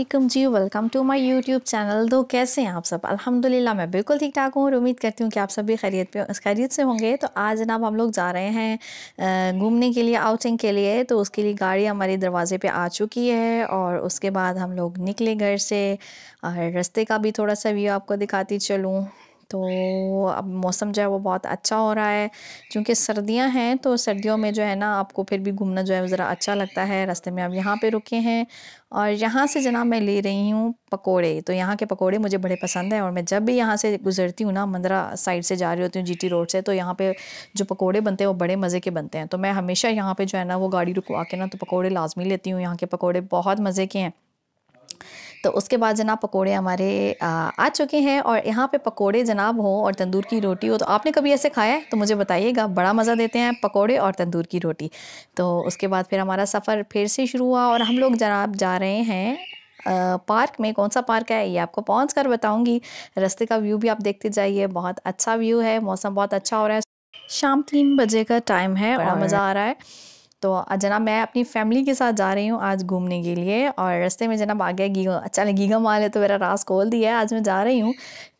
अस्सलाम जी welcome to my YouTube channel दो कैसे हैं आप सब अल्हम्दुलिल्लाह मैं बिल्कुल ठीक ठाक हूँ और उम्मीद करती हूँ कि आप सब भी खैरियत पे खैरियत से होंगे तो आज जनाब हम लोग जा रहे हैं घूमने के लिए आउटिंग के लिए तो उसके लिए गाड़ी हमारे दरवाज़े पर आ चुकी है और उसके बाद हम लोग निकले घर से और रस्ते का भी थोड़ा सा व्यू आपको दिखाती चलूँ तो अब मौसम जो है वो बहुत अच्छा हो रहा है क्योंकि सर्दियां हैं तो सर्दियों में जो है ना आपको फिर भी घूमना जो है ज़रा अच्छा लगता है रास्ते में आप यहाँ पे रुके हैं और यहाँ से जना मैं ले रही हूँ पकोड़े तो यहाँ के पकोड़े मुझे बड़े पसंद हैं और मैं जब भी यहाँ से गुजरती हूँ ना मंदरा साइड से जा रही होती हूँ जीटी रोड से तो यहाँ पे जो पकोड़े बनते हैं वो बड़े मज़े के बनते हैं तो मैं हमेशा यहाँ पे जो है ना वो गाड़ी रुकवा के ना तो पकोड़े लाजमी लेती हूँ यहाँ के पकोड़े बहुत मज़े के हैं तो उसके बाद जनाब पकोड़े हमारे आ, आ चुके हैं और यहाँ पे पकोड़े जनाब हो और तंदूर की रोटी हो तो आपने कभी ऐसे खाया है तो मुझे बताइएगा बड़ा मज़ा देते हैं पकोड़े और तंदूर की रोटी तो उसके बाद फिर हमारा सफ़र फिर से शुरू हुआ और हम लोग जनाब जा रहे हैं पार्क में कौन सा पार्क है ये आपको पहुँच कर बताऊँगी रस्ते का व्यू भी आप देखते जाइए बहुत अच्छा व्यू है मौसम बहुत अच्छा हो रहा है शाम तीन बजे का टाइम है बड़ा मज़ा आ रहा है तो जनाब मैं अपनी फैमिली के साथ जा रही हूँ आज घूमने के लिए और रास्ते में जनाब आ गया गीगा अच्छा गीगा मॉल है तो मेरा रास खोल दिया है आज मैं जा रही हूँ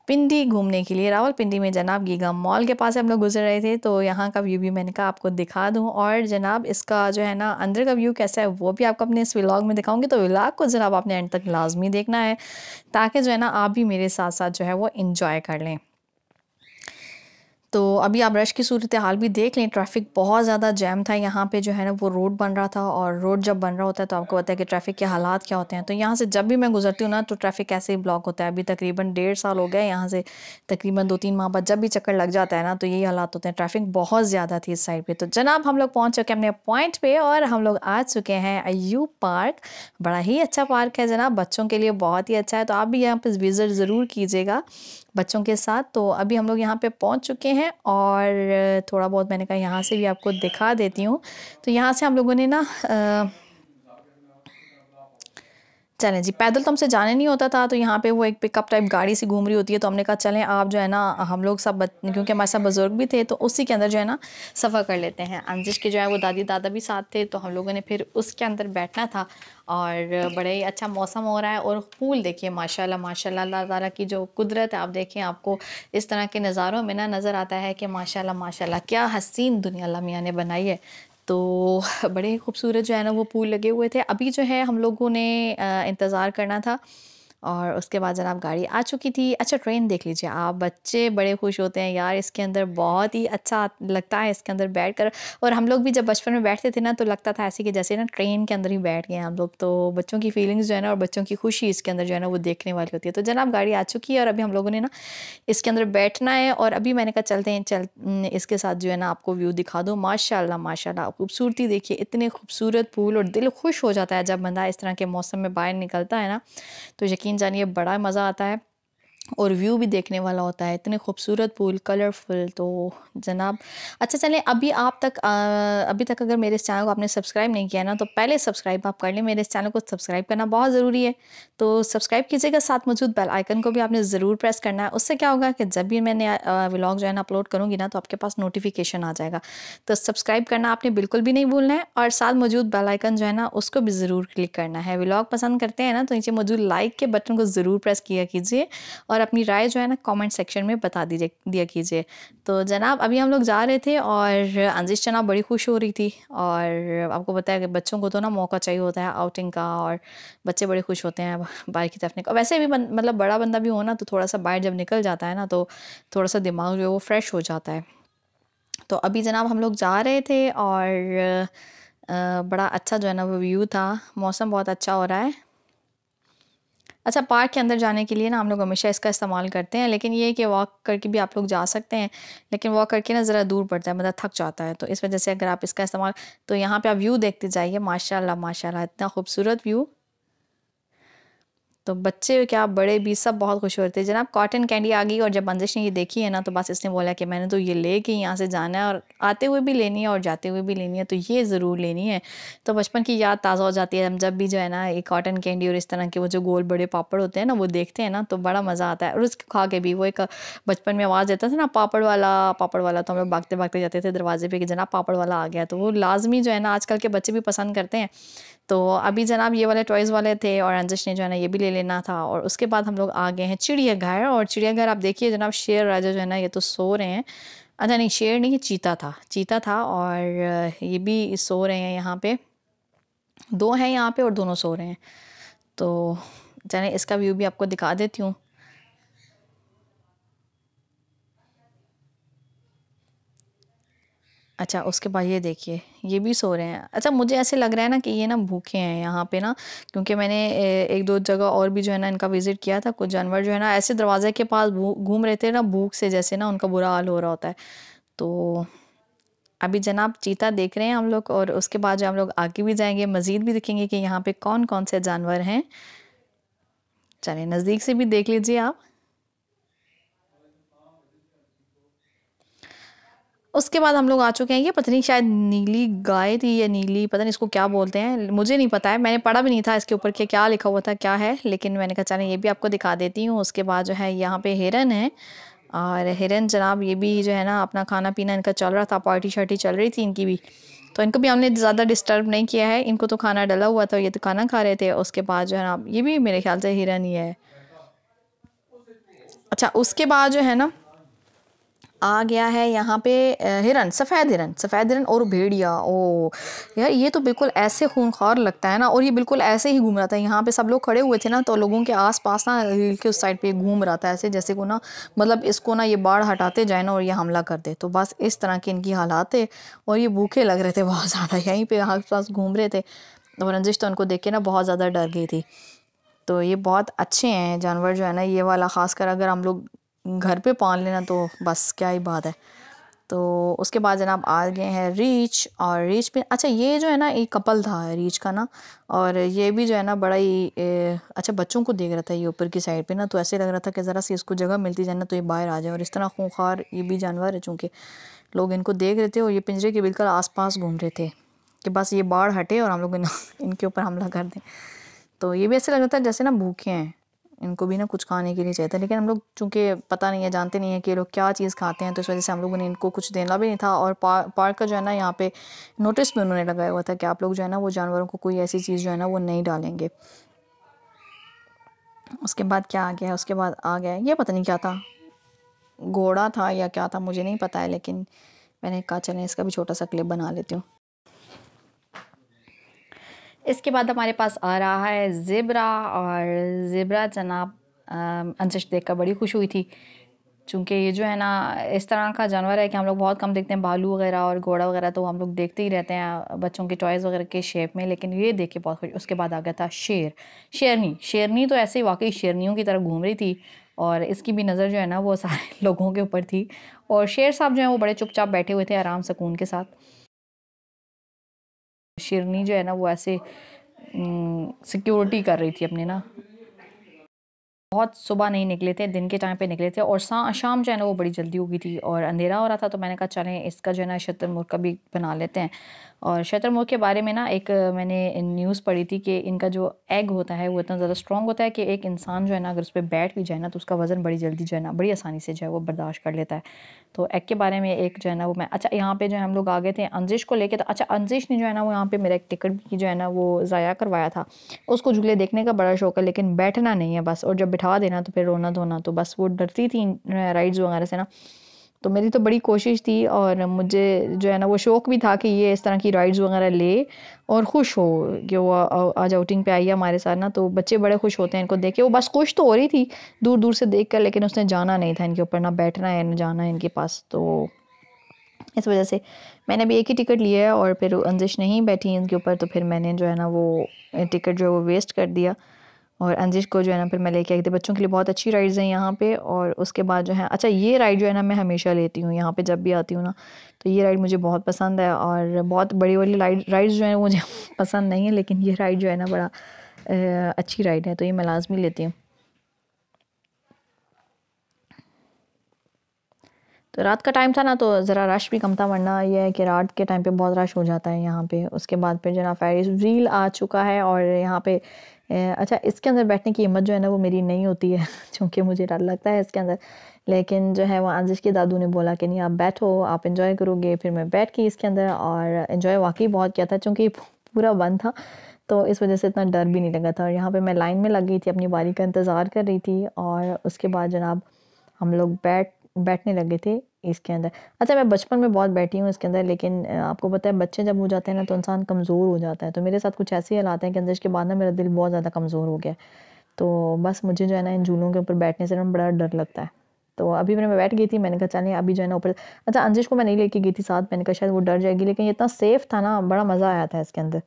पिंडी घूमने के लिए रावल पिंडी में जनाब गीगा मॉल के पास हम लोग गुजर रहे थे तो यहाँ का व्यू भी मैंने कहा आपको दिखा दूँ और जनाब इसका जो है ना अंदर का व्यू कैसा है वो भी आपको अपने इस व्लाग में दिखाऊंगी तो व्लाग को जनाब आपने एंड तक लाजमी देखना है ताकि जो है ना आप भी मेरे साथ साथ जो है वो इन्जॉय कर लें तो अभी आप रश की सूरत हाल भी देख लें ट्रैफिक बहुत ज़्यादा जैम था यहाँ पे जो है ना वो रोड बन रहा था और रोड जब बन रहा होता है तो आपको पता है कि ट्रैफिक के हालात क्या होते हैं तो यहाँ से जब भी मैं गुजरती हूँ ना तो ट्रैफिक ऐसे ही ब्लॉक होता है अभी तकरीबन डेढ़ साल हो गए यहाँ से तकरीबन दो तीन माह बाद जब भी चक्कर लग जाता है ना तो यही हालात होते हैं ट्रैफिक बहुत ज़्यादा थी इस साइड पर तो जनाब हम लोग पहुँच चुके अपने पॉइंट पर और हम लोग आ चुके हैं अयूब पार्क बड़ा ही अच्छा पार्क है जनाब बच्चों के लिए बहुत ही अच्छा है तो आप भी यहाँ पर विज़िट ज़रूर कीजिएगा बच्चों के साथ तो अभी हम लोग यहाँ पर पहुँच चुके हैं है और थोड़ा बहुत मैंने कहा यहाँ से भी आपको दिखा देती हूँ तो यहाँ से हम लोगों ने ना चलें जी पैदल तो हमसे जाने नहीं होता था तो यहाँ पे वो एक पिकअप टाइप गाड़ी सी घूम रही होती है तो हमने कहा चलें आप जो है ना हम लोग सब क्योंकि हमारे साथ बुज़ुर्ग भी थे तो उसी के अंदर जो है ना सफ़र कर लेते हैं अंजिश के जो है वो दादी दादा भी साथ थे तो हम लोगों ने फिर उसके अंदर बैठना था और बड़े ही अच्छा मौसम हो रहा है और फूल देखिए माशाल्लाह माशाल्लाह अल्लाह ताला की जो कुदरत है आप देखें आपको इस तरह के नज़ारों में ना नज़र आता है कि माशाल्लाह माशाल्लाह क्या हसीन दुनिया अल्लाह मियाँ ने बनाई है तो बड़े खूबसूरत जो है ना वो फूल लगे हुए थे अभी जो है हम लोगों ने इंतज़ार करना था और उसके बाद जनाब गाड़ी आ चुकी थी अच्छा ट्रेन देख लीजिए आप बच्चे बड़े खुश होते हैं यार इसके अंदर बहुत ही अच्छा लगता है इसके अंदर बैठ कर और हम लोग भी जब बचपन में बैठते थे ना तो लगता था ऐसे कि जैसे ना ट्रेन के अंदर ही बैठ गए हम लोग तो बच्चों की फीलिंग्स जो है ना और बच्चों की खुशी इसके अंदर जो है ना वो देखने वाली होती है तो जनाब गाड़ी आ चुकी है और अभी हम लोगों ने ना इसके अंदर बैठना है और अभी मैंने कहा चलते हैं चल इसके साथ जो है ना आपको व्यू दिखा दो माशाला माशाला खूबसूरती देखिए इतने खूबसूरत फूल और दिल खुश हो जाता है जब बंदा इस तरह के मौसम में बाहर निकलता है ना तो यकीन जानिए बड़ा मज़ा आता है और व्यू भी देखने वाला होता है इतने खूबसूरत फूल कलरफुल तो जनाब अच्छा चलें अभी आप तक आ, अभी तक अगर मेरे इस चैनल को आपने सब्सक्राइब नहीं किया ना तो पहले सब्सक्राइब आप कर लें मेरे इस चैनल को सब्सक्राइब करना बहुत ज़रूरी है तो सब्सक्राइब कीजिएगा साथ मौजूद बेल आइकन को भी आपने ज़रूर प्रेस करना है उससे क्या होगा कि जब भी मैंने व्लॉग जो है ना अपलोड करूँगी ना तो आपके पास नोटिफिकेशन आ जाएगा तो सब्सक्राइब करना आपने बिल्कुल भी नहीं भूलना है और साथ मौजूद बेल आइकन जो है ना उसको भी ज़रूर क्लिक करना है व्लॉग पसंद करते हैं ना तो नीचे मौजूद लाइक के बटन को ज़रूर प्रेस किया कीजिए और अपनी राय जो है ना कमेंट सेक्शन में बता दीजिए दिया कीजिए तो जनाब अभी हम लोग जा रहे थे और अंजिश जनाब बड़ी खुश हो रही थी और आपको बताया कि बच्चों को तो ना मौका चाहिए होता है आउटिंग का और बच्चे बड़े खुश होते हैं बाहर की तरफ निकल वैसे भी मतलब बड़ा बंदा भी हो ना तो थोड़ा सा बाहर जब निकल जाता है ना तो थोड़ा सा दिमाग जो है वो फ्रेश हो जाता है तो अभी जनाब हम लोग जा रहे थे और बड़ा अच्छा जो है ना वो व्यू था मौसम बहुत अच्छा हो रहा है अच्छा पार्क के अंदर जाने के लिए ना हम लोग हमेशा इसका इस्तेमाल करते हैं लेकिन ये कि वॉक करके भी आप लोग जा सकते हैं लेकिन वॉक करके ना ज़रा दूर पड़ता है मतलब थक जाता है तो इस वजह से अगर आप इसका इस्तेमाल तो यहाँ पर आप व्यू देखते जाइए माशाला माशा इतना खूबसूरत व्यू तो बच्चे क्या बड़े भी सब बहुत खुश होते हैं जनाब कॉटन कैंडी आ गई और जब बंदिश ने ये देखी है ना तो बस इसने बोला कि मैंने तो ये ले के यहाँ से जाना है और आते हुए भी लेनी है और जाते हुए भी लेनी है तो ये ज़रूर लेनी है तो बचपन की याद ताज़ा हो जाती है हम जब भी जो है ना ये कॉटन कैंडी और इस तरह के वो जो गोल बड़े पापड़ होते हैं ना वो देखते हैं ना तो बड़ा मज़ा आता है और उसको खा के भी वो एक बचपन में आवाज़ देता था ना पापड़ वाला पापड़ वाला तो हम लोग भागते भागते जाते थे दरवाजे पर कि जनाब पापड़ वाला आ गया तो वो लाजमी जो है ना आजकल के बच्चे भी पसंद करते हैं तो अभी जनाब ये वाले टॉयज़ वाले थे और अंजश ने जो है ना ये भी ले लेना था और उसके बाद हम लोग आ गए हैं चिड़ियाघर और चिड़ियाघर आप देखिए जनाब शेर राजा जो है ना ये तो सो रहे हैं अच्छा नहीं शेर नहीं ये चीता था चीता था और ये भी सो रहे हैं यहाँ पे दो हैं यहाँ पे और दोनों सो रहे हैं तो जाने इसका व्यू भी आपको दिखा देती हूँ अच्छा उसके बाद ये देखिए ये भी सो रहे हैं अच्छा मुझे ऐसे लग रहा है ना कि ये ना भूखे हैं यहाँ पे ना क्योंकि मैंने एक दो जगह और भी जो है ना इनका विज़िट किया था कुछ जानवर जो है ना ऐसे दरवाजे के पास घूम रहे थे ना भूख से जैसे ना उनका बुरा हाल हो रहा होता है तो अभी जनाब चीता देख रहे हैं हम लोग और उसके बाद जो हम लोग आगे भी जाएंगे मज़ीद भी देखेंगे कि यहाँ पर कौन कौन से जानवर हैं चले नज़दीक से भी देख लीजिए आप उसके बाद हम लोग आ चुके हैं ये पता नहीं शायद नीली गाय थी या नीली पता नहीं इसको क्या बोलते हैं मुझे नहीं पता है मैंने पढ़ा भी नहीं था इसके ऊपर कि क्या लिखा हुआ था क्या है लेकिन मैंने कहा चाहे ये भी आपको दिखा देती हूँ उसके बाद जो है यहाँ पे हिरन है और हिरन जनाब ये भी जो है ना अपना खाना पीना इनका चल रहा था पार्टी शार्टी चल रही थी इनकी भी तो इनको भी हमने ज़्यादा डिस्टर्ब नहीं किया है इनको तो खाना डला हुआ था ये तो खाना खा रहे थे उसके बाद जो है ना ये भी मेरे ख्याल से हिरन ही है अच्छा उसके बाद जो है ना आ गया है यहाँ पे हिरन सफ़ेद हिरन सफ़ेद हिरन और भेड़िया ओ यार ये तो बिल्कुल ऐसे खूनखार लगता है ना और ये बिल्कुल ऐसे ही घूम रहा था यहाँ पे सब लोग खड़े हुए थे ना तो लोगों के आस पास ना हिल के उस साइड पे घूम रहा था ऐसे जैसे को ना मतलब इसको ना ये बाढ़ हटाते जाए ना और ये हमला कर दे तो बस इस तरह के इनकी हालात थे और ये भूखे लग रहे थे बहुत ज़्यादा यहीं पर आस पास घूम रहे थे और रंजिश तो उनको देख के ना बहुत ज़्यादा डर गई थी तो ये बहुत अच्छे हैं जानवर जो है ना ये वाला खासकर अगर हम लोग घर पे पान लेना तो बस क्या ही बात है तो उसके बाद जनाब आ गए हैं रीच और रीच पे अच्छा ये जो है ना एक कपल था रीच का ना और ये भी जो है ना बड़ा ही ए, अच्छा बच्चों को देख रहा था ये ऊपर की साइड पे ना तो ऐसे लग रहा था कि ज़रा सी इसको जगह मिलती जाए ना तो ये बाहर आ जाए और इस तरह खूंखार ये भी जानवर है चूँकि लोग इनको देख रहे थे और ये पिंजरे के बिल्कुल आस घूम रहे थे कि बस ये बाढ़ हटे और हम लोग इनके ऊपर हमला कर दें तो ये भी ऐसे लग रहा था जैसे ना भूखे हैं इनको भी ना कुछ खाने के लिए चाहिए था लेकिन हम लोग चूँकि पता नहीं है जानते नहीं है कि ये लोग क्या चीज़ खाते हैं तो इस वजह से हम लोगों ने इनको कुछ देना भी नहीं था और पा, पार्क का जो है ना यहाँ पे नोटिस भी उन्होंने लगाया हुआ था कि आप लोग जो है ना वो जानवरों को कोई ऐसी चीज़ जो है ना वो नहीं डालेंगे उसके बाद क्या आ गया उसके बाद आ गया ये पता नहीं क्या था घोड़ा था या क्या था मुझे नहीं पता है लेकिन मैंने कहा चलें इसका भी छोटा सा क्लिप बना लेती हूँ इसके बाद हमारे पास आ रहा है ज़ेबरा और ज़ेबरा जनाब अनसश देख कर बड़ी खुश हुई थी चूँकि ये जो है ना इस तरह का जानवर है कि हम लोग बहुत कम देखते हैं भालू वगैरह और घोड़ा वगैरह तो हम लोग देखते ही रहते हैं बच्चों के टॉयज़ वगैरह के शेप में लेकिन ये देख के बहुत खुश उसके बाद आ गया था शेर शेरनी शेरनी तो ऐसे ही वाकई शेरनीों की तरफ घूम रही थी और इसकी भी नज़र जो है ना वो सारे लोगों के ऊपर थी और शेर साहब जो है वो बड़े चुपचाप बैठे हुए थे आराम सकून के साथ शेरनी जो है ना वो ऐसे सिक्योरिटी कर रही थी अपने ना बहुत सुबह नहीं निकले थे दिन के टाइम पे निकले थे और शाम जो है ना वो बड़ी जल्दी हो गई थी और अंधेरा हो रहा था तो मैंने कहा चलें इसका जो है ना शतरमुर्ग का भी बना लेते हैं और शतरमुर्ग के बारे में ना एक मैंने न्यूज़ पढ़ी थी कि इनका जो एग होता है वो इतना ज़्यादा स्ट्रॉन्ग होता है कि एक इंसान जो है ना अगर उस पर बैठ भी जाए ना तो उसका वज़न बड़ी जल्दी जो है ना बड़ी आसानी से जो है वो बर्दाश्त कर लेता है तो एग के बारे में एक जो है ना वो मैं अच्छा यहाँ पे जो है हम लोग आ गए थे अंजिश को लेके तो अच्छा अंजिश ने जो है ना वो यहाँ पे मेरा एक टिकट भी जो है ना वो ज़ाया करवाया था उसको झूले देखने का बड़ा शौक है लेकिन बैठना नहीं है बस और जब बैठा देना तो फिर रोना धोना तो बस वो डरती थी राइड्स वगैरह से ना तो मेरी तो बड़ी कोशिश थी और मुझे जो है ना वो शौक़ भी था कि ये इस तरह की राइड्स वगैरह ले और खुश हो कि वो आज आउटिंग पे आई है हमारे साथ ना तो बच्चे बड़े खुश होते हैं इनको देख के वो बस खुश तो हो रही थी दूर दूर से देख कर लेकिन उसने जाना नहीं था इनके ऊपर ना बैठना है ना जाना है इनके पास तो इस वजह से मैंने भी एक ही टिकट लिया है और फिर अंजिश नहीं बैठी इनके ऊपर तो फिर मैंने जो है ना वो टिकट जो है वो वेस्ट कर दिया और अंजिश को जो है ना फिर मैं लेके आई थी बच्चों के लिए बहुत अच्छी राइड्स हैं यहाँ पे और उसके बाद जो है अच्छा ये राइड जो है ना मैं हमेशा लेती हूँ यहाँ पे जब भी आती हूँ ना तो ये राइड मुझे बहुत पसंद है और बहुत बड़ी वाली राइड राइड्स जो है मुझे पसंद नहीं है लेकिन ये राइड जो है ना बड़ा अच्छी राइड है तो ये मैं लाजमी लेती हूँ तो रात का टाइम था ना तो ज़रा रश भी कम था वरना यह है कि रात के टाइम पे बहुत रश हो जाता है यहाँ पे उसके बाद फिर जना फेरिस व्हील आ चुका है और यहाँ पे अच्छा इसके अंदर बैठने की हिम्मत जो है ना वो मेरी नहीं होती है चूँकि मुझे डर लगता है इसके अंदर लेकिन जो है वो आजिश के दादू ने बोला कि नहीं आप बैठो आप इंजॉय करोगे फिर मैं बैठ गई इसके अंदर और इन्जॉय वाकई बहुत किया था चूँकि पूरा बंद था तो इस वजह से इतना डर भी नहीं लगा था और यहाँ पर मैं लाइन में लग गई थी अपनी बारी का इंतज़ार कर रही थी और उसके बाद जनाब हम लोग बैठ बैठने लगे थे इसके अंदर अच्छा मैं बचपन में बहुत बैठी हूँ इसके अंदर लेकिन आपको पता है बच्चे जब हो जाते हैं ना तो इंसान कमज़ोर हो जाता है तो मेरे साथ कुछ ऐसे हालात हैं कि अंदर के बाद ना मेरा दिल बहुत ज़्यादा कमज़ोर हो गया तो बस मुझे जो है ना इन झूलों के ऊपर बैठने से ना बड़ा डर लगता है तो अभी मैंने मैं बैठ गई थी मैंने कहा चलिए अभी जो है ना ऊपर अच्छा अंजिश को मैं नहीं लेके गई थी साथ मैंने कहा शायद वो डर जाएगी लेकिन इतना सेफ़ था ना बड़ा मज़ा आया था इसके अंदर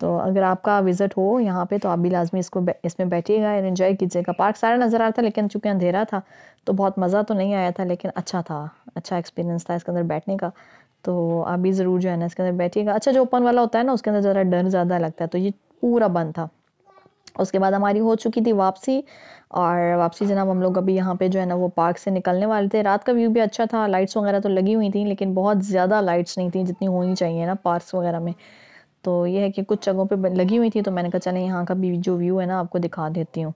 तो अगर आपका विज़िट हो यहाँ पे तो आप भी लाजमी इसको इसमें बैठिएगा एंड इन्जॉय कीजिएगा पार्क सारा नज़र आ रहा था लेकिन चूँकि अंधेरा था तो बहुत मज़ा तो नहीं आया था लेकिन अच्छा था अच्छा एक्सपीरियंस था इसके अंदर बैठने का तो आप भी ज़रूर जो है ना इसके अंदर बैठिएगा अच्छा जो ओपन वाला होता है ना उसके अंदर ज़रा डर ज़्यादा लगता है तो ये पूरा बंद था उसके बाद हमारी हो चुकी थी वापसी और वापसी जनाब हम लोग अभी यहाँ पे जो है ना वो पार्क से निकलने वाले थे रात का व्यू भी अच्छा था लाइट्स वगैरह तो लगी हुई थी लेकिन बहुत ज़्यादा लाइट्स नहीं थी जितनी होनी चाहिए ना पार्क्स वगैरह में तो ये है कि कुछ जगहों पे लगी हुई थी तो मैंने कहा चले यहाँ का भी जो व्यू है ना आपको दिखा देती हूँ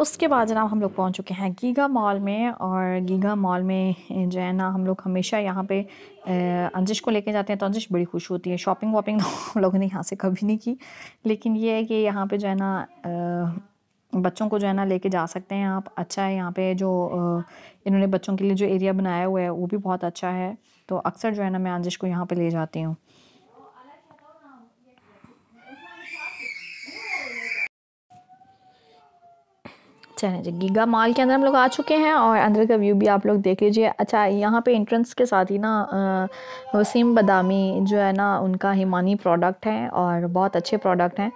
उसके बाद जनाब हम लोग पहुंच चुके हैं गीगा मॉल में और गीगा मॉल में जो है ना हम लोग हमेशा यहाँ पे अंजिश को लेके जाते हैं तो अंजिश बड़ी खुश होती है शॉपिंग वॉपिंग तो हम लोगों ने यहाँ से कभी नहीं की लेकिन ये है कि यहाँ पे जो है ना बच्चों को जो है ना लेके जा सकते हैं आप अच्छा है यहाँ पे जो इन्होंने बच्चों के लिए जो एरिया बनाया हुआ है वो भी बहुत अच्छा है तो अक्सर जो है ना मैं अंजिश को यहाँ पर ले जाती हूँ चलें अच्छा जी गीगा मॉल के अंदर हम लोग आ चुके हैं और अंदर का व्यू भी आप लोग देख लीजिए अच्छा यहाँ पे एंट्रेंस के साथ ही ना वसीम बदामी जो है ना उनका हिमानी प्रोडक्ट है और बहुत अच्छे प्रोडक्ट हैं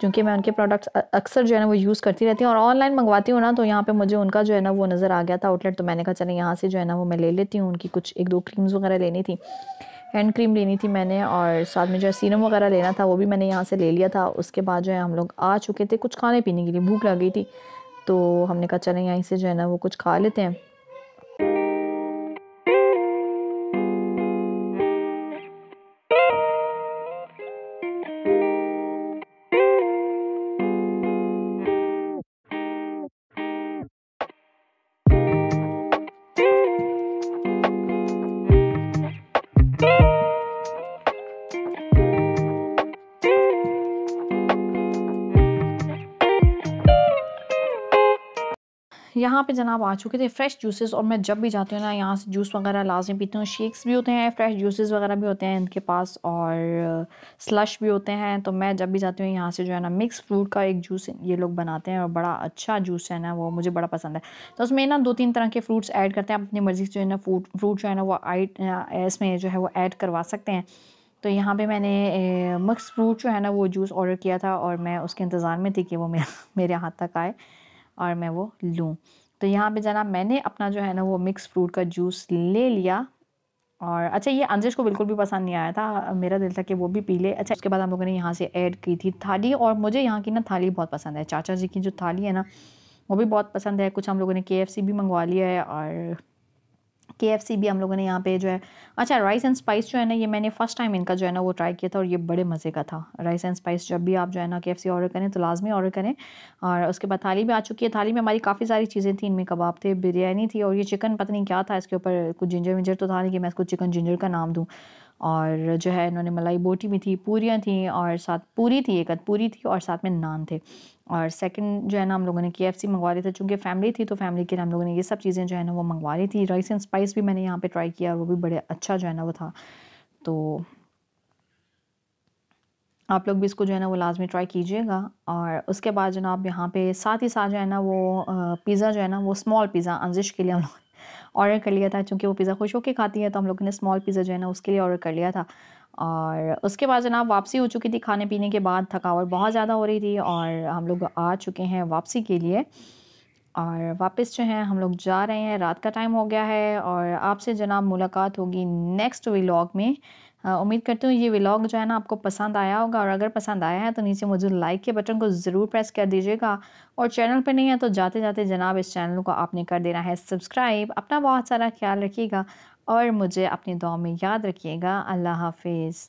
क्योंकि मैं उनके प्रोडक्ट्स अक्सर जो है ना वो यूज़ करती रहती हूँ और ऑनलाइन मंगवाती हूँ ना तो यहाँ पे मुझे उनका जो है ना वो नज़र आ गया था आउटलेट तो मैंने कहा चलें यहाँ से जो है ना वो मैं ले लेती हूँ उनकी कुछ एक दो क्रीम्स वगैरह लेनी थी हैंड क्रीम लेनी थी मैंने और साथ में जो है सीरम वगैरह लेना था वो भी मैंने यहाँ से ले लिया था उसके बाद जो है हम लोग आ चुके थे कुछ खाने पीने के लिए भूख लग गई थी तो हमने कहा चलें यहीं से जो है ना वो कुछ खा लेते हैं यहाँ पे जनाब आ चुके थे फ्रेश जूसेस और मैं जब भी जाती हूँ ना यहाँ से जूस वगैरह लाजमी पीती हूँ शेक्स भी होते हैं फ्रेश जूसेस वगैरह भी होते हैं इनके पास और स्लश uh, भी होते हैं तो मैं जब भी जाती हूँ यहाँ से जो है ना मिक्स फ्रूट का एक जूस ये लोग बनाते हैं और बड़ा अच्छा जूस है ना वो मुझे बड़ा पसंद है तो उसमें ना दो तीन तरह के फ्रूट्स ऐड करते हैं आप अपनी मर्ज़ी से जो है ना फ्रूट फ्रूट जो है ना वो आइट uh, इसमें जो है वो ऐड करवा सकते हैं तो यहाँ पे मैंने मिक्स uh, फ्रूट जो है ना वो जूस ऑर्डर किया था और मैं उसके इंतज़ार में थी कि वो मेरा मेरे हाथ तक आए और मैं वो लूँ तो यहाँ पे जाना मैंने अपना जो है ना वो मिक्स फ्रूट का जूस ले लिया और अच्छा ये अंजेश को बिल्कुल भी पसंद नहीं आया था मेरा दिल था कि वो भी पी ले अच्छा उसके बाद हम लोगों ने यहाँ से ऐड की थी थाली और मुझे यहाँ की ना थाली बहुत पसंद है चाचा जी की जो थाली है ना वो भी बहुत पसंद है कुछ हम लोगों ने के भी मंगवा लिया है और के भी हम लोगों ने यहाँ पे जो है अच्छा राइस एंड स्पाइस जो है ना ये मैंने फर्स्ट टाइम इनका जो है ना वो ट्राई किया था और ये बड़े मज़े का था राइस एंड स्पाइस जब भी आप जो है ना के ऑर्डर करें तो लाजमी ऑर्डर करें और उसके बाद थाली भी आ चुकी है थाली में हमारी काफ़ी सारी चीज़ें थी इनमें कबाब थे बिरयानी थी और ये चिकन पता नहीं क्या था इसके ऊपर कुछ जिंजर विंजर तो था नहीं कि मैं इसको चिकन जिंजर का नाम दूँ और जो है इन्होंने मलाई बोटी भी थी पूरियाँ थी और साथ पूरी थी एक पूरी थी और साथ में नान थे और सेकंड जो है ना हम लोगों ने के एफ सी मंगवा रहे थे चूँकि फैमिली थी तो फैमिली के लिए हम लोगों ने ये सब चीज़ें जो है ना वो मंगवा रही थी राइस एंड स्पाइस भी मैंने यहाँ पर ट्राई किया वो भी बड़े अच्छा जो है ना वो था तो आप लोग भी इसको जो है ना वो लाजमी ट्राई कीजिएगा और उसके बाद जो ना आप यहाँ पे साथ ही साथ जो है ना वो पिज़्ज़ा जो है ना वो स्मॉल पिज़्ज़ा अंजिश के लिए हम लोग ऑर्डर कर लिया था चूँकि वो पिज़्ज़ा खुश होकर खाती है तो हम लोगों ने स्मॉल पिज़्ज़ा जो है ना उसके लिए ऑर्डर कर लिया था और उसके बाद जनाब वापसी हो चुकी थी खाने पीने के बाद थकावट बहुत ज़्यादा हो रही थी और हम लोग आ चुके हैं वापसी के लिए और वापस जो है हम लोग जा रहे हैं रात का टाइम हो गया है और आपसे जनाब मुलाकात होगी नेक्स्ट व्लॉग में हाँ, उम्मीद करती हूँ ये व्लॉग जो है ना आपको पसंद आया होगा और अगर पसंद आया है तो नीचे मुझे लाइक के बटन को ज़रूर प्रेस कर दीजिएगा और चैनल पर नहीं है तो जाते जाते जनाब इस चैनल को आपने कर देना है सब्सक्राइब अपना बहुत सारा ख्याल रखिएगा और मुझे अपनी दुआ में याद रखिएगा अल्लाह हाफिज़